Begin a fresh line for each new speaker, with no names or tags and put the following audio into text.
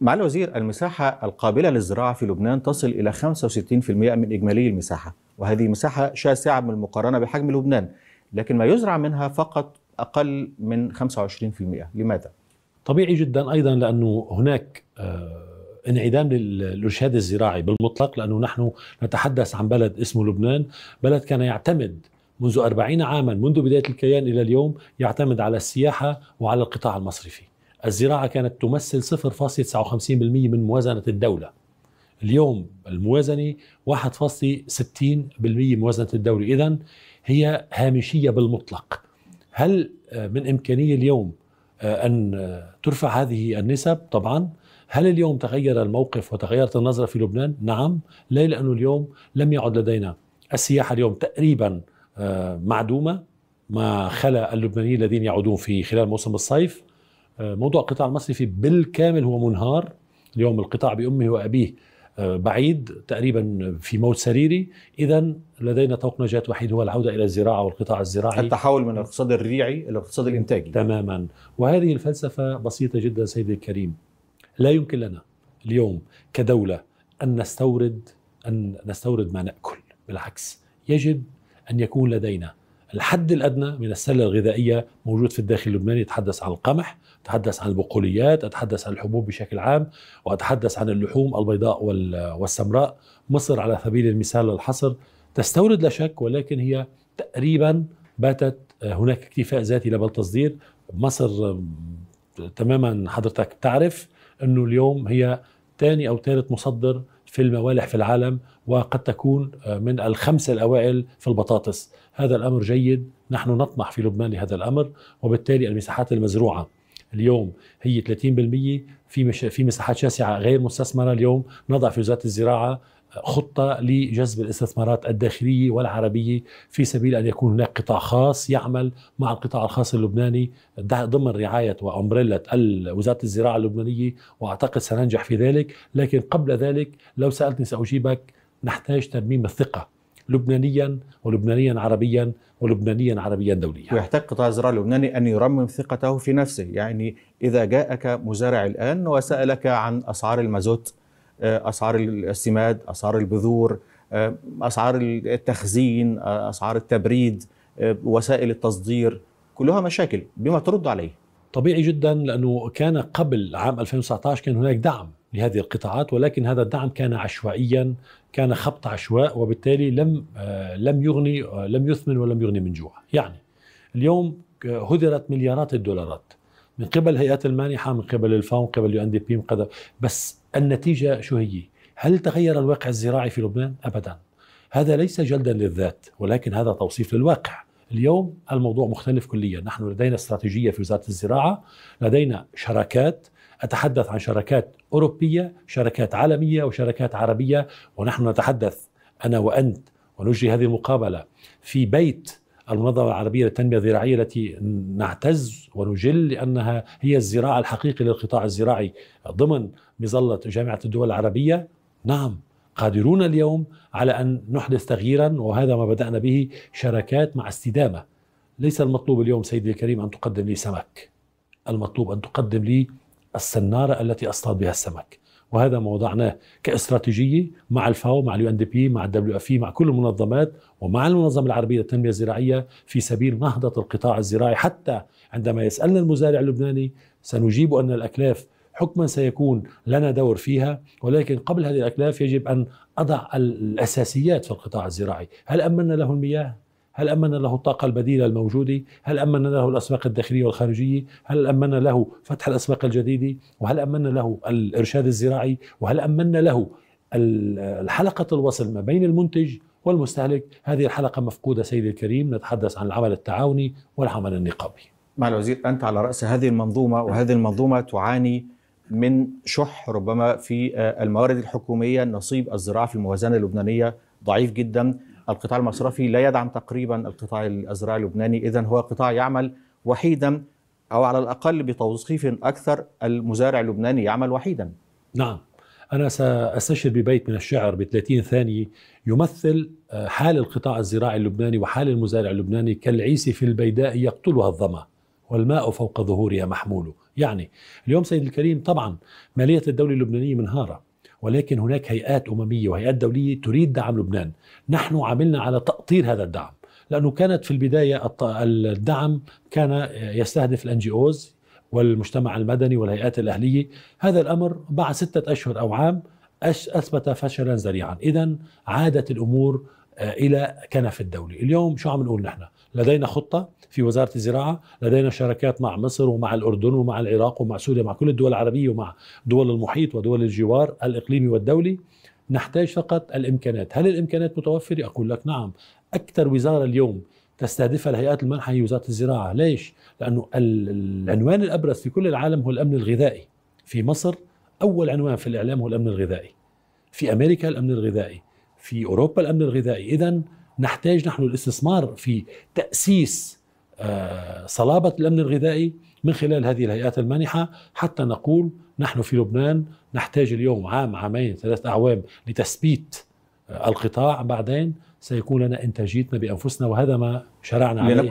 معالي الوزير المساحة القابلة للزراعة في لبنان تصل إلى 65% من إجمالي المساحة وهذه مساحة شاسعة بالمقارنة بحجم لبنان لكن ما يزرع منها
فقط أقل من 25% لماذا؟ طبيعي جدا أيضا لأنه هناك آه، انعدام للإرشاد الزراعي بالمطلق لأنه نحن نتحدث عن بلد اسمه لبنان بلد كان يعتمد منذ أربعين عاما منذ بداية الكيان إلى اليوم يعتمد على السياحة وعلى القطاع المصرفي الزراعة كانت تمثل 0.59% من موازنة الدولة اليوم الموازنة 1.60% موازنة الدولة إذا هي هامشية بالمطلق هل آه، من إمكانية اليوم آه، أن ترفع هذه النسب طبعا هل اليوم تغير الموقف وتغيرت النظرة في لبنان؟ نعم ليه لأنه اليوم لم يعد لدينا السياحة اليوم تقريبا آه، معدومة ما خلى اللبنانيين الذين يعودون في خلال موسم الصيف آه، موضوع القطاع المصرفي بالكامل هو منهار اليوم القطاع بأمه وأبيه آه، بعيد تقريبا في موت سريري اذا لدينا طوق نجاة وحيد هو العودة إلى الزراعة والقطاع الزراعي التحول من الاقتصاد الريعي إلى الاقتصاد الإنتاجي تماما وهذه الفلسفة بسيطة جدا سيدي الكريم لا يمكن لنا اليوم كدولة أن نستورد أن نستورد ما نأكل بالعكس يجب أن يكون لدينا الحد الادنى من السله الغذائيه موجود في الداخل اللبناني يتحدث عن القمح، اتحدث عن البقوليات، اتحدث عن الحبوب بشكل عام، واتحدث عن اللحوم البيضاء والسمراء، مصر على سبيل المثال للحصر تستورد لا شك ولكن هي تقريبا باتت آه، هناك اكتفاء ذاتي لا بل تصدير، مصر تماما حضرتك بتعرف انه اليوم هي ثاني أو ثالث مصدر في الموالح في العالم وقد تكون آه، من الخمسة الأوائل في البطاطس هذا الأمر جيد نحن نطمح في لبنان لهذا الأمر وبالتالي المساحات المزروعة اليوم هي 30% في مش في مساحات شاسعه غير مستثمره اليوم نضع في وزاره الزراعه خطة لجذب الاستثمارات الداخلية والعربية في سبيل أن يكون هناك قطاع خاص يعمل مع القطاع الخاص اللبناني ضمن رعاية وأمبريلا وزارة الزراعة اللبنانية وأعتقد سننجح في ذلك لكن قبل ذلك لو سألتني سأجيبك نحتاج ترميم الثقة لبنانيا ولبنانيا عربيا ولبنانيا عربيا دوليا ويحتاج
قطاع الزراعة اللبناني أن يرمم ثقته في نفسه يعني إذا جاءك مزارع الآن وسألك عن أسعار المازوت آه، اسعار السماد اسعار البذور آه، اسعار التخزين آه، اسعار التبريد وسائل التصدير
كلها مشاكل بما ترد عليه طبيعي جدا لانه كان قبل عام 2019 كان هناك دعم لهذه القطاعات ولكن هذا الدعم كان عشوائيا كان خبط عشواء وبالتالي لم لم يغني لم يثمن ولم يغني من جوع يعني اليوم هدرت مليارات الدولارات من قبل الهيئات المانحه من قبل الفاو من قبل اليو ان دي بي من قبل بس النتيجة شو هي؟ هل تغير الواقع الزراعي في لبنان؟ أبدا هذا ليس جلدا للذات ولكن هذا توصيف للواقع اليوم الموضوع مختلف كليا نحن لدينا استراتيجية في وزارة الزراعة لدينا شراكات أتحدث عن شراكات أوروبية شراكات عالمية وشراكات عربية ونحن نتحدث أنا وأنت ونجري هذه المقابلة في بيت المنظمة العربية للتنمية الزراعية التي نعتز ونجل لأنها هي الزراعة الحقيقي للقطاع الزراعي ضمن مظلة جامعة الدول العربية نعم قادرون اليوم على أن نحدث تغييرا وهذا ما بدأنا به شراكات مع استدامة ليس المطلوب اليوم سيدي الكريم أن تقدم لي سمك المطلوب أن تقدم لي السنارة التي أصطاد بها السمك وهذا ما وضعناه كاستراتيجيه مع الفاو مع اليو ان دي بي مع الدبليو اف مع كل المنظمات ومع المنظمه العربيه للتنميه الزراعيه في سبيل نهضه القطاع الزراعي حتى عندما يسالنا المزارع اللبناني سنجيب ان الاكلاف حكما سيكون لنا دور فيها ولكن قبل هذه الاكلاف يجب ان اضع الاساسيات في القطاع الزراعي، هل امنا له المياه؟ هل أمنا له الطاقة البديلة الموجودة هل أمنا له الأسواق الداخلية والخارجية هل أمنا له فتح الأسواق الجديدة وهل أمنا له الإرشاد الزراعي وهل أمنا له الحلقة الوصل ما بين المنتج والمستهلك هذه الحلقة مفقودة سيدي الكريم نتحدث عن العمل التعاوني والعمل النقابي مع الوزير أنت على رأس هذه المنظومة وهذه المنظومة تعاني من
شح ربما في آه، الموارد الحكومية نصيب الزراعة في الموازنة اللبنانية ضعيف جدا القطاع المصرفي لا يدعم تقريبا القطاع الزراعي اللبناني اذا هو قطاع يعمل وحيدا او على الاقل بتوصيف اكثر المزارع اللبناني يعمل وحيدا
نعم أنا ساستشهد ببيت من الشعر ب 30 ثانية يمثل آه، حال القطاع الزراعي اللبناني وحال المزارع اللبناني كالعيسي في البيداء يقتلها الظما والماء فوق ظهورها محمول يعني اليوم سيد الكريم طبعا مالية الدولة اللبنانية منهارة ولكن هناك هيئات أممية وهيئات دولية تريد دعم لبنان نحن عملنا على تأطير هذا الدعم لأنه كانت في البداية الدعم كان يستهدف الان جي اوز والمجتمع المدني والهيئات الأهلية هذا الأمر بعد ستة أشهر أو عام أثبت فشلا ذريعا إذا عادت الأمور آه، إلى كنف الدولة اليوم شو عم نقول نحن لدينا خطة في وزارة الزراعة لدينا شراكات مع مصر ومع الأردن ومع العراق ومع سوريا مع كل الدول العربية ومع دول المحيط ودول الجوار الإقليمي والدولي نحتاج فقط الإمكانات هل الإمكانات متوفرة؟ أقول لك نعم أكثر وزارة اليوم تستهدفها الهيئات المنحة هي وزارة الزراعة ليش؟ لأنه العنوان الأبرز في كل العالم هو الأمن الغذائي في مصر أول عنوان في الإعلام هو الأمن الغذائي في أمريكا الأمن الغذائي في أوروبا الأمن الغذائي إذا نحتاج نحن الاستثمار في تأسيس آه، صلابة الأمن الغذائي من خلال هذه الهيئات المانحة حتى نقول نحن في لبنان نحتاج اليوم عام عامين ثلاث أعوام لتثبيت آه، القطاع بعدين سيكون لنا إنتاجيتنا بأنفسنا وهذا ما شرعنا عليه